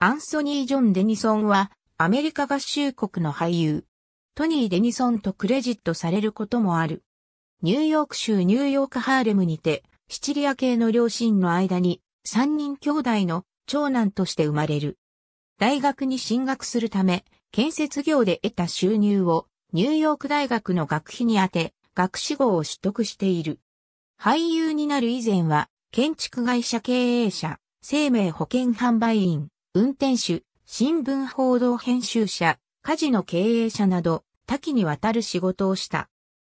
アンソニー・ジョン・デニソンは、アメリカ合衆国の俳優、トニー・デニソンとクレジットされることもある。ニューヨーク州ニューヨークハーレムにて、シチリア系の両親の間に、3人兄弟の長男として生まれる。大学に進学するため、建設業で得た収入を、ニューヨーク大学の学費に充て、学士号を取得している。俳優になる以前は、建築会社経営者、生命保険販売員、運転手、新聞報道編集者、家事の経営者など、多岐にわたる仕事をした。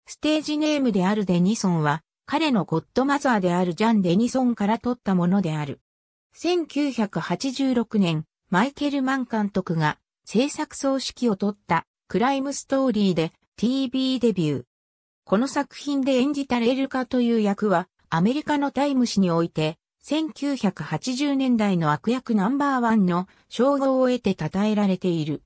ステージネームであるデニソンは、彼のゴッドマザーであるジャン・デニソンから取ったものである。1986年、マイケル・マン監督が制作総指揮を取ったクライムストーリーで TV デビュー。この作品で演じたレルカという役はアメリカのタイム誌において1980年代の悪役ナンバーワンの称号を得て称えられている。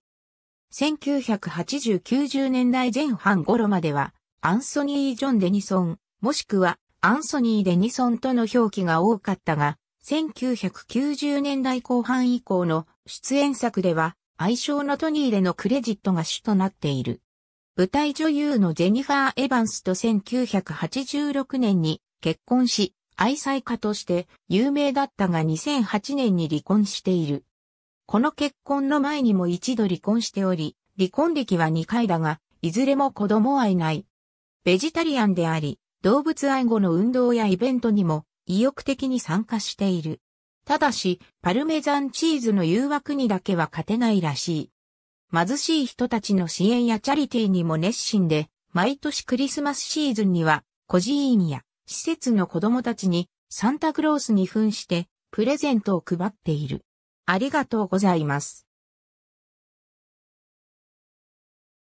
1980-90年代前半頃までは、アンソニー・ジョン・デニソン、もしくはアンソニー・デニソンとの表記が多かったが、1990年代後半以降の出演作では、愛称のトニーでのクレジットが主となっている。舞台女優のジェニファー・エヴァンスと1986年に結婚し、愛妻家として有名だったが2008年に離婚している。この結婚の前にも一度離婚しており、離婚歴は2回だが、いずれも子供はいない。ベジタリアンであり、動物愛護の運動やイベントにも意欲的に参加している。ただし、パルメザンチーズの誘惑にだけは勝てないらしい。貧しい人たちの支援やチャリティーにも熱心で、毎年クリスマスシーズンには、孤児院や施設の子供たちにサンタクロースに扮してプレゼントを配っている。ありがとうございます。